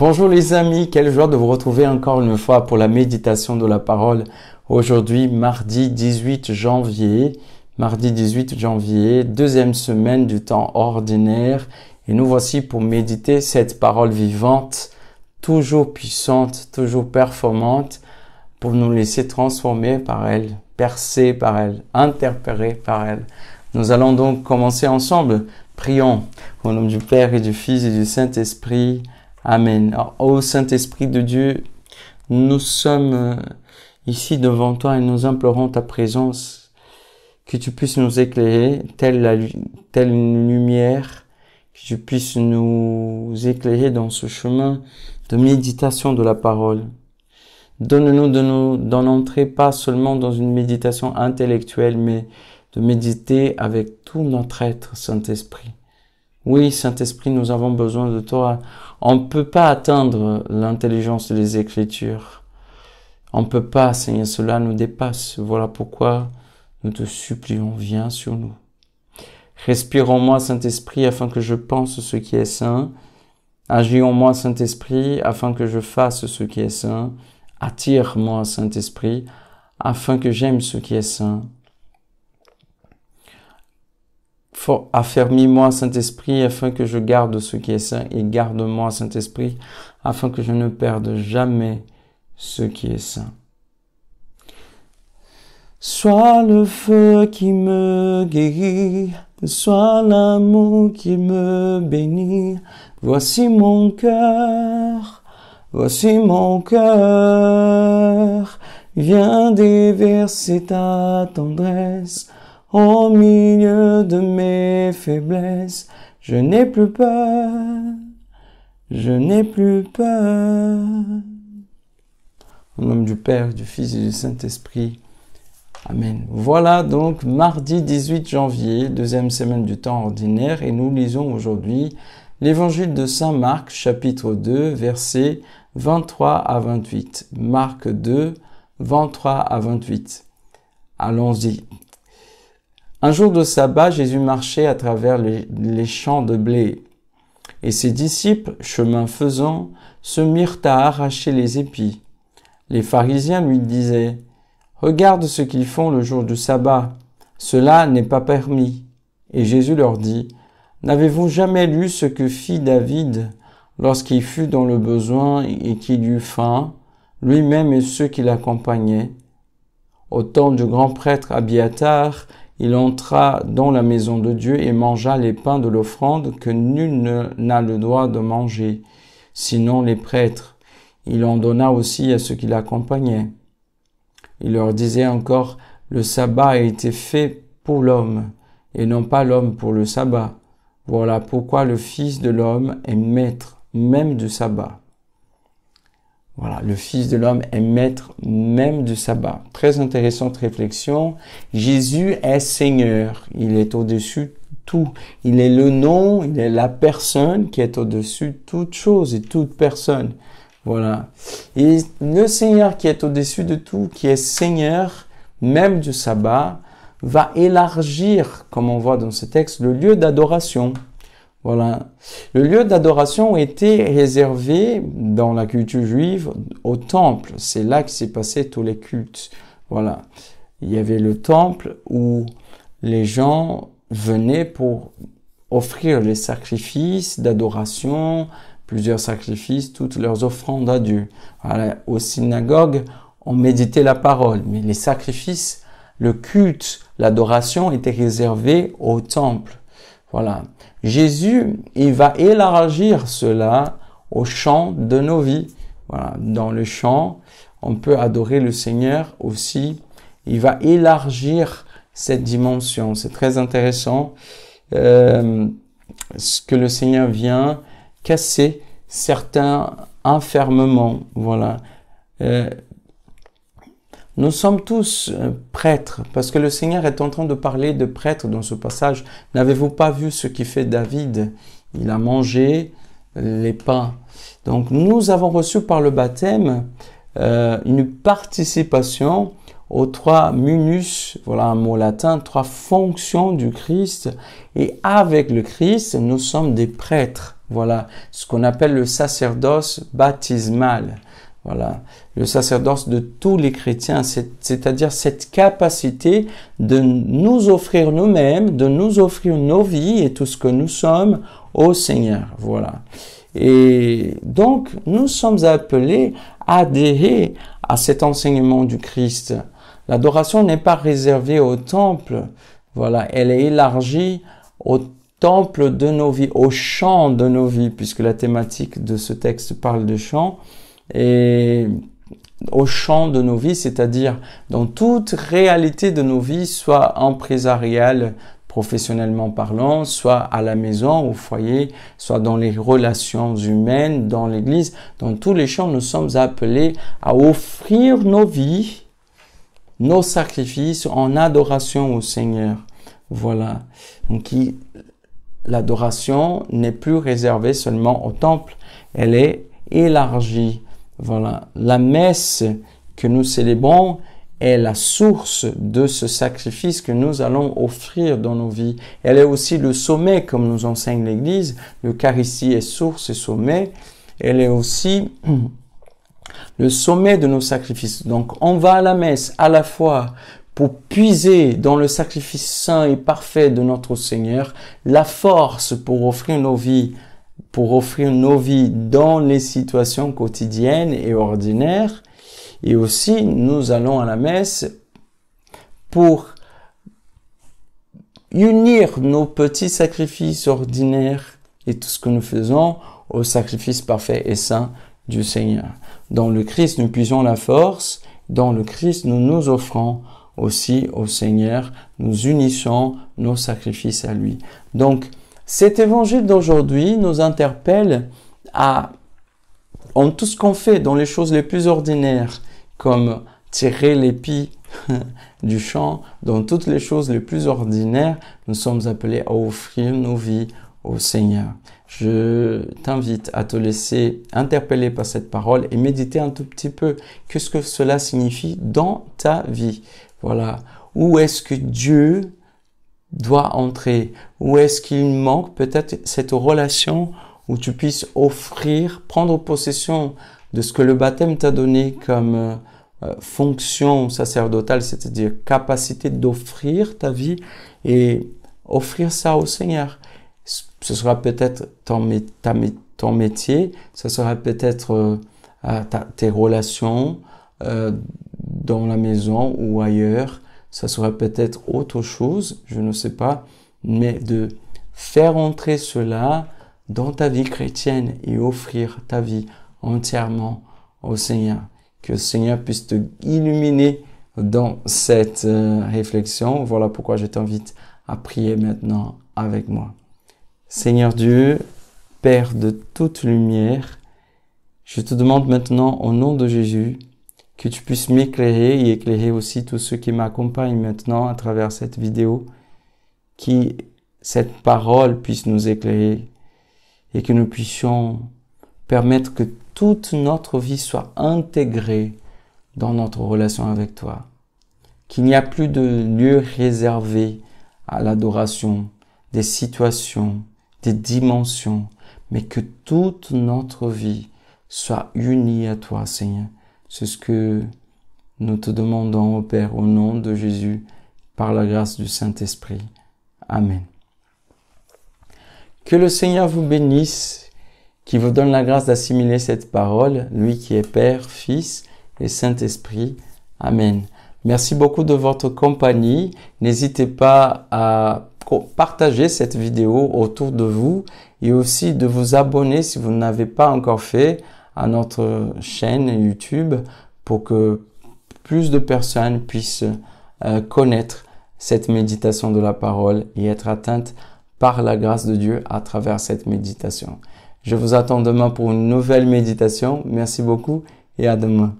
Bonjour les amis, quel joie de vous retrouver encore une fois pour la méditation de la parole. Aujourd'hui, mardi 18 janvier, mardi 18 janvier, deuxième semaine du temps ordinaire, et nous voici pour méditer cette parole vivante, toujours puissante, toujours performante, pour nous laisser transformer par elle, percer par elle, interpérer par elle. Nous allons donc commencer ensemble. Prions au nom du Père et du Fils et du Saint-Esprit. Amen. Ô Saint-Esprit de Dieu, nous sommes euh, ici devant toi et nous implorons ta présence, que tu puisses nous éclairer, telle, telle lumière, que tu puisses nous éclairer dans ce chemin de méditation de la parole. Donne-nous de nous d'en entrer pas seulement dans une méditation intellectuelle, mais de méditer avec tout notre être, Saint-Esprit. Oui, Saint-Esprit, nous avons besoin de toi. On ne peut pas atteindre l'intelligence des Écritures. On ne peut pas, Seigneur, cela nous dépasse. Voilà pourquoi nous te supplions, viens sur nous. Respire en moi, Saint-Esprit, afin que je pense ce qui est saint. Agis en moi, Saint-Esprit, afin que je fasse ce qui est saint. Attire-moi, Saint-Esprit, afin que j'aime ce qui est saint. Affermis-moi, Saint-Esprit, afin que je garde ce qui est saint, et garde-moi, Saint-Esprit, afin que je ne perde jamais ce qui est saint. Sois le feu qui me guérit, Sois l'amour qui me bénit, voici mon cœur, voici mon cœur, viens déverser ta tendresse au milieu de mes faiblesses, je n'ai plus peur, je n'ai plus peur. Au nom du Père, du Fils et du Saint-Esprit. Amen. Voilà donc mardi 18 janvier, deuxième semaine du temps ordinaire, et nous lisons aujourd'hui l'évangile de Saint Marc, chapitre 2, versets 23 à 28. Marc 2, 23 à 28. Allons-y. Un jour de sabbat, Jésus marchait à travers les, champs de blé. Et ses disciples, chemin faisant, se mirent à arracher les épis. Les pharisiens lui disaient, Regarde ce qu'ils font le jour du sabbat, cela n'est pas permis. Et Jésus leur dit, N'avez-vous jamais lu ce que fit David lorsqu'il fut dans le besoin et qu'il eut faim, lui-même et ceux qui l'accompagnaient Au temps du grand prêtre Abiatar, il entra dans la maison de Dieu et mangea les pains de l'offrande que nul n'a le droit de manger, sinon les prêtres. Il en donna aussi à ceux qui l'accompagnaient. Il leur disait encore, le sabbat a été fait pour l'homme, et non pas l'homme pour le sabbat. Voilà pourquoi le Fils de l'homme est maître même du sabbat. Voilà, le Fils de l'homme est maître même du sabbat. Très intéressante réflexion. Jésus est Seigneur. Il est au-dessus de tout. Il est le nom, il est la personne qui est au-dessus de toute chose et toute personne. Voilà. Et le Seigneur qui est au-dessus de tout, qui est Seigneur même du sabbat, va élargir, comme on voit dans ce texte, le lieu d'adoration. Voilà. Le lieu d'adoration était réservé dans la culture juive au temple. C'est là que s'est passé tous les cultes. Voilà. Il y avait le temple où les gens venaient pour offrir les sacrifices d'adoration, plusieurs sacrifices, toutes leurs offrandes à Dieu. Voilà. synagogue, synagogue, on méditait la parole, mais les sacrifices, le culte, l'adoration était réservé au temple. Voilà. Jésus, il va élargir cela au champ de nos vies. Voilà. Dans le champ, on peut adorer le Seigneur aussi. Il va élargir cette dimension. C'est très intéressant. Euh, ce que le Seigneur vient casser certains enfermements. Voilà. Euh, nous sommes tous euh, prêtres, parce que le Seigneur est en train de parler de prêtres dans ce passage. N'avez-vous pas vu ce qui fait David Il a mangé euh, les pains. Donc nous avons reçu par le baptême euh, une participation aux trois munus, voilà un mot latin, trois fonctions du Christ. Et avec le Christ, nous sommes des prêtres. Voilà ce qu'on appelle le sacerdoce baptismal le sacerdoce de tous les chrétiens, c'est-à-dire cette capacité de nous offrir nous-mêmes, de nous offrir nos vies et tout ce que nous sommes au Seigneur. Voilà. Et donc, nous sommes appelés à adhérer à cet enseignement du Christ. L'adoration n'est pas réservée au temple. Voilà, elle est élargie au temple de nos vies, au champ de nos vies, puisque la thématique de ce texte parle de chant et au champ de nos vies, c'est-à-dire dans toute réalité de nos vies, soit empresariale, professionnellement parlant, soit à la maison, au foyer, soit dans les relations humaines, dans l'Église, dans tous les champs, nous sommes appelés à offrir nos vies, nos sacrifices en adoration au Seigneur. Voilà. Donc l'adoration n'est plus réservée seulement au temple, elle est élargie voilà. La messe que nous célébrons est la source de ce sacrifice que nous allons offrir dans nos vies. Elle est aussi le sommet, comme nous enseigne l'Église. L'Eucharistie est source et sommet. Elle est aussi le sommet de nos sacrifices. Donc on va à la messe à la fois pour puiser dans le sacrifice saint et parfait de notre Seigneur la force pour offrir nos vies pour offrir nos vies dans les situations quotidiennes et ordinaires. Et aussi, nous allons à la messe pour unir nos petits sacrifices ordinaires et tout ce que nous faisons au sacrifice parfait et saint du Seigneur. Dans le Christ, nous puisons la force. Dans le Christ, nous nous offrons aussi au Seigneur. Nous unissons nos sacrifices à lui. Donc, cet évangile d'aujourd'hui nous interpelle à, en tout ce qu'on fait, dans les choses les plus ordinaires, comme tirer l'épi du champ, dans toutes les choses les plus ordinaires, nous sommes appelés à offrir nos vies au Seigneur. Je t'invite à te laisser interpeller par cette parole et méditer un tout petit peu qu'est-ce que cela signifie dans ta vie. Voilà. Où est-ce que Dieu doit entrer Où est-ce qu'il manque peut-être cette relation où tu puisses offrir, prendre possession de ce que le baptême t'a donné comme euh, euh, fonction sacerdotale, c'est-à-dire capacité d'offrir ta vie et offrir ça au Seigneur. Ce sera peut-être ton, ton métier, ce sera peut-être euh, tes relations euh, dans la maison ou ailleurs, ça serait peut-être autre chose, je ne sais pas, mais de faire entrer cela dans ta vie chrétienne et offrir ta vie entièrement au Seigneur. Que le Seigneur puisse te illuminer dans cette euh, réflexion. Voilà pourquoi je t'invite à prier maintenant avec moi. Seigneur Dieu, Père de toute lumière, je te demande maintenant au nom de Jésus, que tu puisses m'éclairer et éclairer aussi tous ceux qui m'accompagnent maintenant à travers cette vidéo, qui cette parole puisse nous éclairer et que nous puissions permettre que toute notre vie soit intégrée dans notre relation avec toi, qu'il n'y a plus de lieu réservé à l'adoration, des situations, des dimensions, mais que toute notre vie soit unie à toi, Seigneur c'est ce que nous te demandons, au Père, au nom de Jésus, par la grâce du Saint-Esprit. Amen. Que le Seigneur vous bénisse, qui vous donne la grâce d'assimiler cette parole, lui qui est Père, Fils et Saint-Esprit. Amen. Merci beaucoup de votre compagnie. N'hésitez pas à partager cette vidéo autour de vous et aussi de vous abonner si vous n'avez pas encore fait à notre chaîne YouTube pour que plus de personnes puissent euh, connaître cette méditation de la parole et être atteintes par la grâce de Dieu à travers cette méditation. Je vous attends demain pour une nouvelle méditation. Merci beaucoup et à demain.